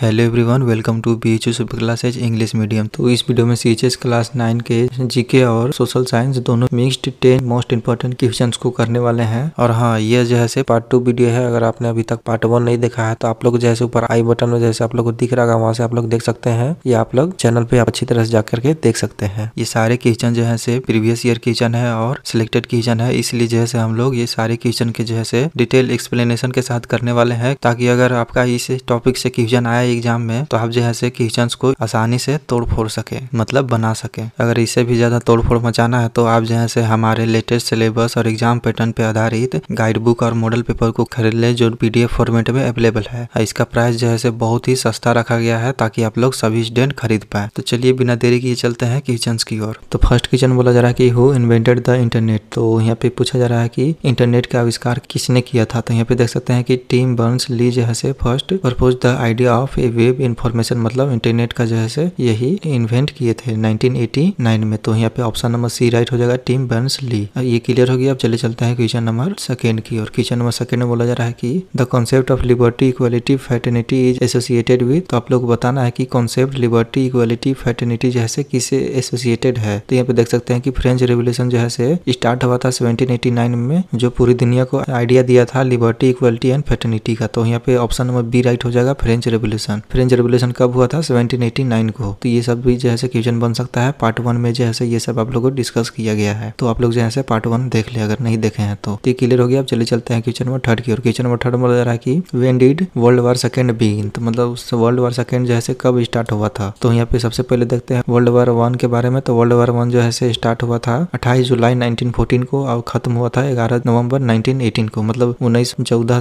hello everyone welcome to B H U super classes English medium तो इस video में C H S class nine के GK और social science दोनों mixed ten most important question को करने वाले हैं और हाँ ये जो है पार्ट टू वीडियो है अगर आपने अभी तक पार्ट वन नहीं देखा है तो आप लोग जैसे ऊपर आई बटन में जैसे आप लोग को दिख रहा है वहाँ से आप लोग देख सकते हैं या आप लोग चैनल पे अच्छी तरह से जाकर के देख सकते हैं ये सारे क्वेश्चन जो है से प्रीवियस ईयर क्वेश्चन है और सिलेक्टेड क्वेश्चन है इसलिए जो है हम लोग ये सारे क्वेश्चन के जो है डिटेल एक्सप्लेनेशन के साथ करने वाले हैं ताकि अगर आपका इस टॉपिक से क्वेश्चन आया है एग्जाम में तो आप जो है से क्वेश्चन को आसानी से तोड़ फोड़ सके मतलब बना सके अगर इसे भी ज्यादा तोड़ फोड़ मचाना है तो आप जो है से हमारे लेटेस्ट सिलेबस और एग्जाम पैटर्न पे आधारित गाइड बुक और मॉडल पेपर को खरीद ले जो पीडीएफ फॉर्मेट में अवेलेबल है इसका प्राइस जो है से बहुत ही सस्ता रखा गया है ताकि आप लोग सभी स्टूडेंट खरीद पाए तो चलिए बिना देरी के चलते हैं किचन की ओर तो फर्स्ट किचन बोला जा रहा है की हु इन्वेंटेड द इंटरनेट तो यहाँ पे पूछा जा रहा है की इंटरनेट का आविष्कार किसने किया था तो यहाँ पे देख सकते हैं कि टीम बर्न्स ली जो है से first propose the idea of of a web information मतलब इंटरनेट का जो है से यही इन्वेंट किए थे 1989 में तो यहाँ पे ऑप्शन नंबर सी राइट हो जाएगा टीम बर्नस ली ये क्लियर हो गया अब चले चलते हैं क्वेश्चन नंबर सेकेंड की और क्वेश्चन नंबर सेकेंड में बोला जा रहा है की the concept of liberty equality fraternity is associated with तो आप लोग बताना है की कॉन्सेप्ट लिबर्टी इक्वालिटी फैटर्निटी जैसे किसे एसोसिएटेड है तो यहाँ पे देख सकते हैं कि फ्रेंच रेवोल्यूशन जो है से स्टार्ट हुआ था 1789 में जो पूरी दुनिया को आइडिया दिया था लिबर्टी इक्वालिटी एंड फैटर्निटी का तो यहाँ पे ऑप्शन नंबर बी राइट हो जाएगा French revolution revolution French revolution कब हुआ था सेवनटीन एटी नाइन को तो ये सब भी जैसे क्वेश्चन बन सकता है पार्ट वन में जैसे ये सब आप लोग को डिस्कस किया गया है तो आप लोग जैसे पार्ट वन देख ले अगर नहीं देखे हैं तो ये क्लियर हो गया अब चले चलते हैं क्वेश्चन नंबर थर्ड की और क्वेश्चन नंबर थर्ड बोला जा रहा है की when did world war second begin तो मतलब उस वर्ल्ड वार सेकेंड जैसे कब स्टार्ट हुआ था तो यहाँ पे सबसे पहले देखते हैं वर्ल्ड वार वन के बारे में तो वर्ल्ड वार वन जो है स्टार्ट हुआ था अट्ठाईस जुलाई नाइनटीन को और खत्म हुआ था ग्यारह नवंबर नाइनटीन को मतलब उन्नीस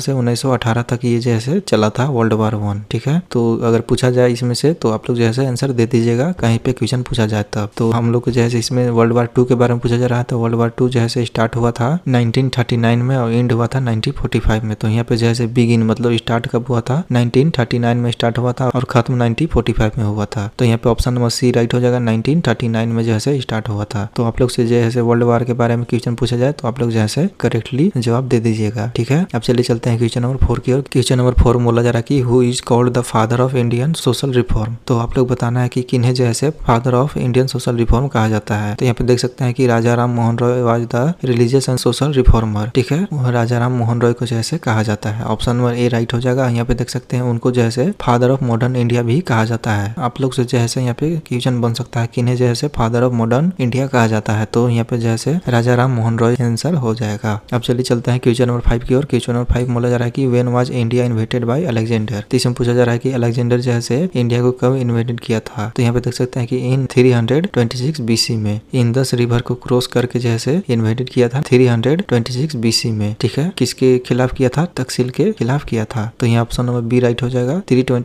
से उन्नीस तक ये जैसे चला था वर्ल्ड वार वन ठीक है तो अगर पूछा जाए इसमें से तो आप लोग जैसे आंसर दे दीजिएगा कहीं पे क्वेश्चन पूछा जाए तब तो हम लोग जैसे इसमें वर्ल्ड वार टू के बारे में पूछा जा रहा था वर्ल्ड वार टू जैसे स्टार्ट हुआ था 1939 में और एंड हुआ था 1945 में तो यहाँ पे जैसे बिगिन मतलब स्टार्ट कब हुआ था 1939 में स्टार्ट हुआ था और खत्म 1945 में हुआ था तो यहाँ पे ऑप्शन नंबर सी राइट हो जाएगा 1939 में जैसे स्टार्ट हुआ था तो आप लोग से जैसे वर्ल्ड वार के बारे में क्वेश्चन पूछा जाए तो आप लोग जैसे करेक्टली जवाब दे दीजिएगा ठीक है अब चलिए चलते हैं क्वेश्चन नंबर फोर की और क्वेश्चन नंबर फोर बोला जा रहा है की who is called the father father of Indian social reform तो आप लोग बताना है कि किन्हें जैसे father of Indian social reform कहा जाता है तो यहाँ पे देख सकते हैं कि Raja Ram Mohan Roy was the religious and social reformer ठीक है राजा राम मोहन रॉय को जैसे कहा जाता है ऑप्शन नंबर ए राइट हो जाएगा यहाँ पे देख सकते हैं उनको जैसे फादर ऑफ मॉडर्न इंडिया भी कहा जाता है आप लोग से जैसे यहाँ पे क्वेश्चन बन सकता है किन्हें जैसे फादर ऑफ मॉडर्न इंडिया कहा जाता है तो यहाँ पे जैसे राजा राम मोहन रॉय आंसर हो जाएगा अब चलिए चलते हैं क्वेश्चन नंबर फाइव की ओर क्वेश्चन नंबर फाइव बोला जा रहा है कि when was India invaded by Alexander तीसरे पूछा जा रहा है कि अलेक्जेंडर जो है इंडिया को कब इन्वेटेड किया था तो यहाँ पे देख सकते हैं कि इन 326 बीसी में इन दस रिवर को क्रॉस करके जो है इन्वेटेड किया था 326 बीसी में ठीक है किसके खिलाफ किया था तकसील के खिलाफ किया था तो यहाँ ऑप्शन नंबर बी राइट हो जाएगा थ्री टू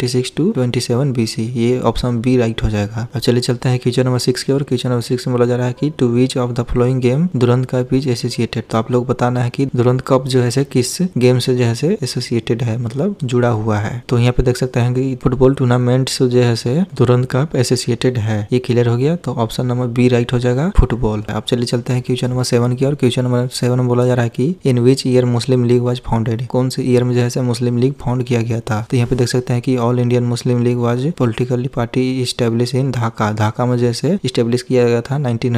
ट्वेंटी बीसी ये ऑप्शन बी राइट हो जाएगा अब चलिए चलते हैं क्वेश्चन नंबर सिक्स के और क्वेश्चन नंबर सिक्स में बोला जा रहा है की to which of the following game Durand का बीच एसोसिएटेड तो आप लोग बताना है की दुरंत कप जो है किस गेम से जो है एसोसिएटेड है मतलब जुड़ा हुआ है तो यहाँ पे देख सकते हैं अभी फुटबॉल टूर्नामेंट जो है से तुरंत कप एसोसिएटेड है ये क्लियर हो गया तो ऑप्शन नंबर बी राइट हो जाएगा फुटबॉल आप चलिए चलते हैं क्वेश्चन नंबर सेवन की और क्वेश्चन नंबर सेवन बोला जा रहा है कि in which year Muslim League was founded कौन से ईयर में जो है मुस्लिम लीग फाउंड किया गया था तो यहाँ पे देख सकते हैं कि all Indian Muslim League was politically party establish in Dhaka Dhaka में जैसे स्टेब्लिश किया गया था नाइनटीन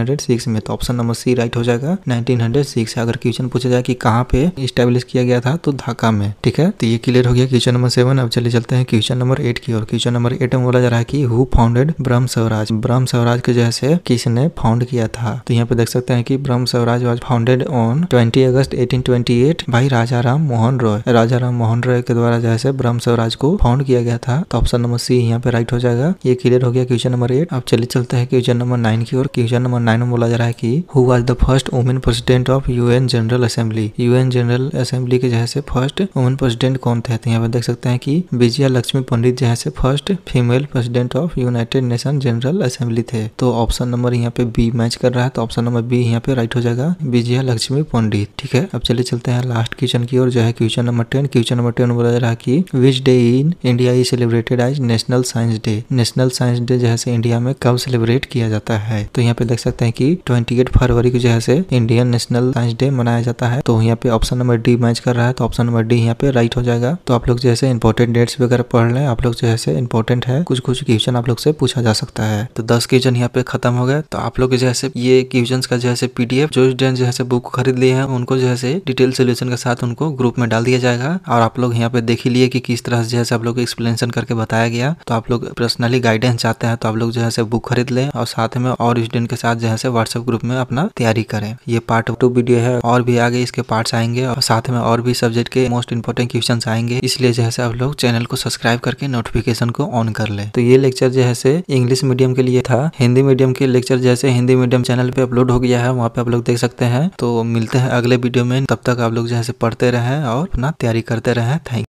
में तो ऑप्शन नंबर सी राइट हो जाएगा नाइनटीन अगर क्वेश्चन पूछा जाए की कहाँ पे स्टेब्लिश किया गया था तो ढाका में ठीक है तो ये क्लियर हो गया क्वेश्चन नंबर सेवन अब चले चलते हैं क्वेश्चन नंबर एट की और क्वेश्चन नंबर एट में बोला जा रहा है कि हु फाउंडेड ब्रह्म स्वराज ब्रह्म स्वराज के जैसे किसने फाउंड किया था तो यहाँ पे देख सकते हैं कि Brahma Swaraj was founded on twenty August eighteen twenty eight by Raja Ram Mohan Roy Raja Ram Mohan Roy के द्वारा जैसे ब्रह्म स्वराज को फाउंड किया गया था तो ऑप्शन नंबर सी यहाँ पे राइट हो जाएगा ये क्लियर हो गया क्वेश्चन नंबर एट अब चले चलते हैं क्वेश्चन नंबर नाइन की ओर क्वेश्चन नंबर नाइन में बोला जा रहा है की who was the first women president of UN general assembly UN general assembly के जैसे फर्स्ट वुमेन प्रेसिडेंट कौन थे तो यहाँ पे देख सकते हैं कि विजया लक्ष्मी पंडित जो है first female president of United Nation general assembly थे तो ऑप्शन नंबर यहाँ पे बी मैच कर रहा है तो ऑप्शन नंबर बी यहाँ पे राइट हो जाएगा विजया लक्ष्मी पंडित ठीक है अब चले चलते हैं लास्ट क्वेश्चन की और जो है question number ten question number ten बोला जा रहा की which day in India is celebrated as national science day national science day जो है इंडिया में कब सेलिब्रेट किया जाता है तो यहाँ पे देख सकते हैं कि ट्वेंटी फरवरी को जो है इंडियन नेशनल साइंस डे मनाया जाता है तो यहाँ पे ऑप्शन नंबर डी मैच कर रहा है तो ऑप्शन नंबर डी यहाँ पे राइट हो जाएगा तो आप लोग जैसे इंपॉर्टेंट डेट्स वगैरह पढ़ लें है आप लोग जो है इम्पोर्टेंट है कुछ कुछ क्वेश्चन आप लोग से पूछा जा सकता है तो दस क्वेश्चन यहाँ पे खत्म हो गए तो आप लोग जो है ये क्वेश्चन का जो डी पीडीएफ जो स्टूडेंट जो है बुक खरीद लिए हैं उनको है डिटेल सोल्यूशन के साथ उनको ग्रुप में डाल दिया जाएगा और आप लोग यहाँ पे देख लिए कि किस तरह से है आप लोग एक्सप्लेनेशन करके बताया गया तो आप लोग पर्सनली गाइडेंस चाहते हैं तो आप लोग जो है बुक खरीद लें और साथ में और स्टूडेंट के साथ जो है व्हाट्सएप ग्रुप में अपना तैयारी करें ये पार्ट टू वीडियो है और भी आगे इसके पार्ट्स आएंगे और साथ में और भी सब्जेक्ट के मोस्ट इंपोर्टेंट क्वेश्चन आएंगे इसलिए जैसे आप लोग चैनल को सब्सक्राइब कर करके नोटिफिकेशन को ऑन कर ले तो ये लेक्चर जो है इंग्लिश मीडियम के लिए था हिंदी मीडियम के लेक्चर जैसे हिंदी मीडियम चैनल पे अपलोड हो गया है वहाँ पे आप लोग देख सकते हैं तो मिलते हैं अगले वीडियो में तब तक आप लोग जो है पढ़ते रहें और अपना तैयारी करते रहें थैंक